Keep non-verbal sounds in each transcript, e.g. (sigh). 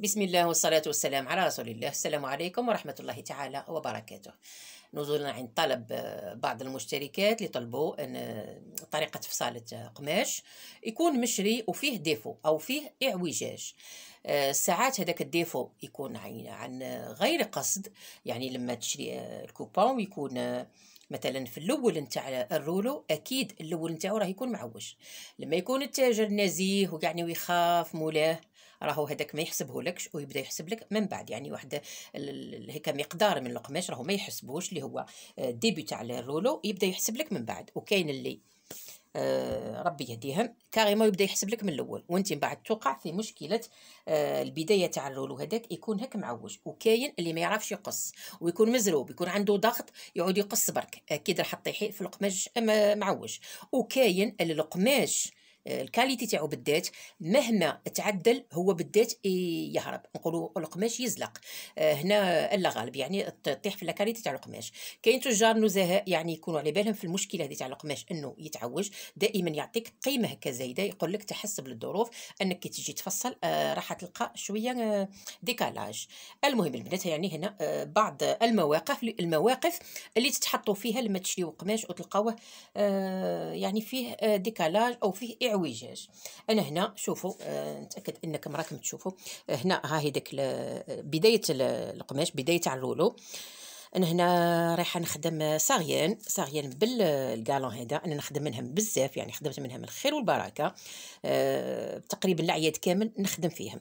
بسم الله والصلاة والسلام على رسول الله السلام عليكم ورحمة الله تعالى وبركاته نزولا عند طلب بعض المشتركات اللي طلبوا أن طريقة فصالة قماش يكون مشري وفيه ديفو أو فيه اعوجاج ساعات هذاك الديفو يكون عن غير قصد يعني لما تشري الكوبون يكون مثلا في الاول نتاع الرولو اكيد الاول نتاعو راه يكون معوج لما يكون التاجر نزيه ويعني ويخاف مولاه راهو هذاك ما يحسبهولكش ويبدا يحسب لك من بعد يعني واحد هيك مقدار من القماش راهو ما يحسبوش اللي هو ديبي تاع الرولو يبدا يحسب لك من بعد وكاين اللي آه ربي يهديهم كاريمون يبدا يحسب لك من الاول وانت من بعد توقع في مشكله آه، البدايه تاع الرولو هذاك يكون هك معوج وكاين اللي ما يعرفش يقص ويكون مزروب يكون عنده ضغط يعود يقص برك اكيد راح تطيحي في القماش آه، معوج وكاين القماش الكاليتي تاعو بالذات مهما تعدل هو بالذات يهرب نقولوا القماش يزلق آه، هنا الا غالب يعني تطيح في الكاليتي تاع القماش كاين تجار نزهاء يعني يكونوا على بالهم في المشكله هذه تاع القماش انه يتعوج دائما يعطيك قيمه هكا زايده يقول لك تحسب للظروف انك كي تجي تفصل آه، راح تلقى شويه آه، ديكالاج المهم البنات يعني هنا بعض المواقف المواقف اللي تتحطوا فيها لما تشريو قماش وتلقاوه يعني فيه ديكالاج او فيه الاعوجاج انا هنا شوفوا آه، نتاكد انكم راكم تشوفوا آه، هنا ها هي داك آه، بدايه القماش بدايه تاع اللولو انا هنا رايحه نخدم ساغيان ساغيان بالكالون هذا انا نخدم منهم بزاف يعني خدمت منهم الخير والبركه أه تقريبا العياد كامل نخدم فيهم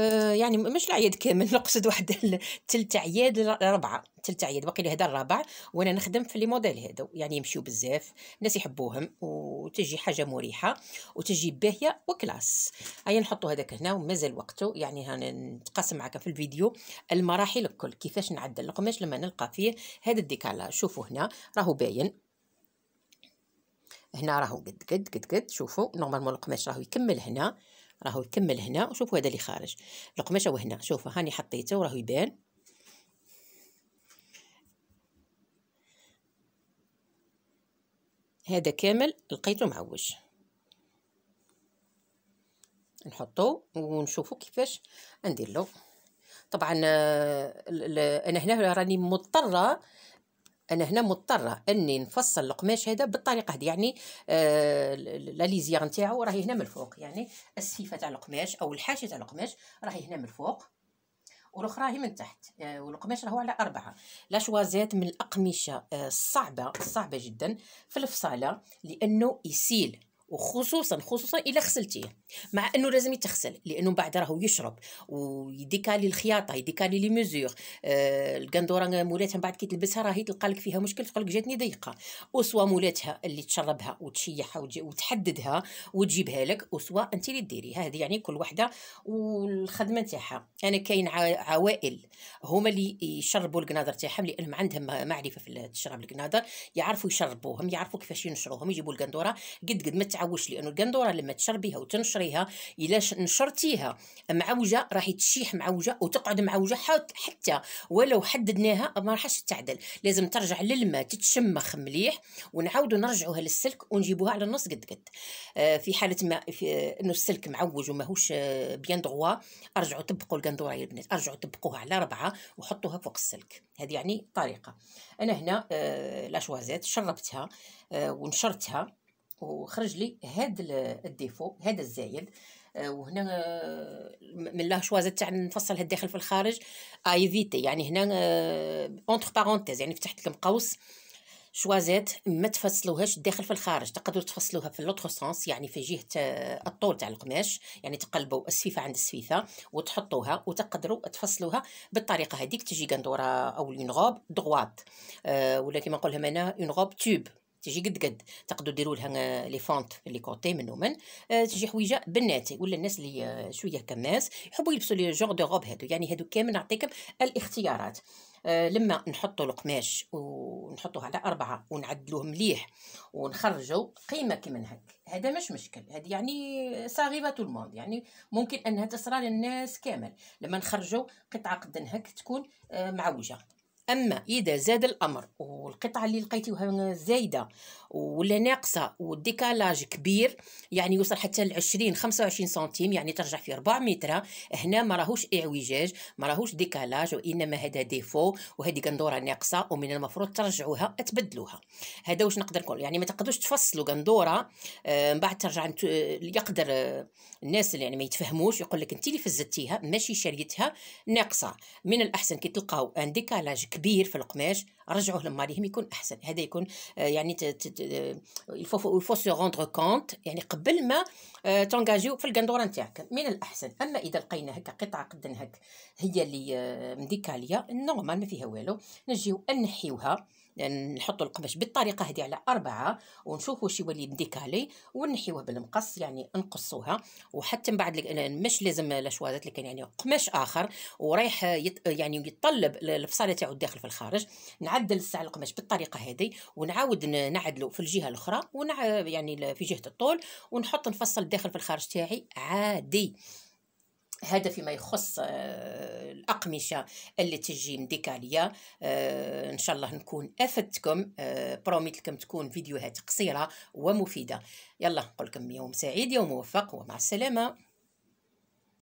آه، يعني مش العياد كامل (laughs) نقصد واحد تلت عياد ربعه تلت عياد باقي هذا الرابع وانا نخدم في لي موديل هذا يعني يمشيو بزاف الناس يحبوهم وتجي حاجه مريحه وتجي باهيه وكلاس هيا نحطو هذاك هنا ومازال وقته يعني نتقاسم معاك في الفيديو المراحل الكل كيفاش نعدل القماش لما نلقى فيه هذا الديكالا شوفوا هنا راهو باين هنا راهو قد قد قد قد شوفوا نورمالمون القماش راهو يكمل هنا راهو يكمل هنا وشوفوا هذا اللي خارج القماش هو هنا شوفوا هاني حطيته وراهو يبان هذا كامل لقيته معوج نحطو ونشوفو كيفاش ندير له طبعا آه، انا هنا راني مضطره انا هنا مضطره اني نفصل القماش هذا بالطريقه هذه يعني آه لا ليزيغ نتاعو راهي هنا من الفوق يعني السيفه تاع القماش او الحاشيه تاع القماش راهي هنا من الفوق والاخرى هي من تحت آه والقماش راهو على اربعه لا شوازات من الاقمشه الصعبه آه صعبه جدا في الفصاله لانه يسيل وخصوصا خصوصا الا غسلتيه مع انه لازم يتغسل لانه بعد راهو يشرب ويديكالي الخياطه يديكالي لي ميزور آه القندوره مولاتها من بعد كي تلبسها راهي تلقى لك فيها مشكل تقول لك جاتني ضيقه وسوا مولاتها اللي تشربها وتشيحها وتحددها وتجيبها لك وسوا انت اللي ديريها هذه يعني كل وحده والخدمه نتاعها انا كاين عوائل هما اللي يشربوا القنادر تاعهم لانهم عندهم معرفه في تشرب القنادر يعرفوا يشربوهم يعرفوا كيفاش ينشروهم يجيبوا القندوره قد قد ما تعوج لانه القندوره لما تشربيها وتنشريها الا نشرتيها معوجه راح تشيح معوجه وتقعد معوجه حتى ولو حددناها ما راحش تعدل لازم ترجع للماء تتشمخ مليح ونعاودوا نرجعوها للسلك ونجيبوها على النص قد قد آه، في حاله ما في انه السلك معوج وماهوش آه، بيان دغوا ارجعوا طبقوا القندوره يا البنات ارجعوا طبقوها على ربعه وحطوها فوق السلك هذه يعني طريقه انا هنا آه لاشوازات شربتها آه، ونشرتها وخرج لي هاد الديفو هذا الزايد آه، وهنا آه، من لا شوازة تاع نفصل هاد الداخل في الخارج ايفيتي آه، يعني هنا اونتر بارونتيز يعني فتحت لكم قوس شوازات ما تفصلوهاش الداخل في الخارج تقدروا تفصلوها في لوتر سونس يعني في جهه الطول تاع القماش يعني تقلبوا السفيفه عند السفيفه وتحطوها وتقدروا تفصلوها بالطريقه هذيك تجي قندوره او اون غوب دغوات أه ولا كما نقولهم انا اون غوب تيوب تجي قد قد تقدروا ديروا لها آه، لي فونت لي كوتي من ومن آه، تجي حويجه بناتي ولا الناس اللي آه، شويه كناس يحبوا يلبسوا لي جوغ دو روب هادو يعني هادو كامل نعطيكم الاختيارات لما نحطوا القماش ونحطوه على أربعة ونعدلوه مليح ونخرجوا قيمة كيما هك هذا مش مشكل هذه يعني صاغبة الموند يعني ممكن أنها تصرى للناس كامل لما نخرجوا قطعة قد هك تكون معوجة اما اذا زاد الامر والقطعه اللي لقيتيها زايده ولا ناقصه والديكالاج كبير يعني يوصل حتى ل 20 25 سنتيم يعني ترجع في 4 متر هنا ما راهوش اعوجاج ما راهوش ديكالاج وانما هذا ديفو وهذه قندوره ناقصه ومن المفروض ترجعوها تبدلوها هذا واش نقدر نقول يعني ما تقدروش تفصلوا قندوره آه، من بعد ترجع يقدر آه، الناس اللي يعني ما يتفهموش يقول لك انت اللي فزتيها ماشي شريتها ناقصه من الاحسن كي تلقاو ان ديكالاج كبير كبير في القماش رجعوه لماليهم يكون احسن هذا يكون آه، يعني يفو سو روندر كونت يعني قبل ما آه، تونجاجيو في القندوره نتاعك من الاحسن اما اذا لقينا هكا قطعه قد هكا هي اللي آه، مديكاليه نورمال ما فيها والو نجيو نحيوها يعني نحطوا القماش بالطريقه هذه على أربعة ونشوفوا واش يولي ديكالي ونحيوه بالمقص يعني نقصوها وحتى من بعد مش لازم لاشوازات لكن يعني قماش اخر ورايح يت يعني يتطلب الفصاله تاعو الداخل في الخارج نعدل الساعه القماش بالطريقه هذه ونعاود نعدلو في الجهه الاخرى ونع يعني في جهه الطول ونحط نفصل الداخل في الخارج تاعي عادي هذا فيما يخص آه، الأقمشة اللي تجي ديكاليا آه، إن شاء الله نكون أفدتكم بروميت آه، لكم تكون فيديوهات قصيرة ومفيدة يلا نقول لكم يوم سعيد يوم موفق ومع السلامة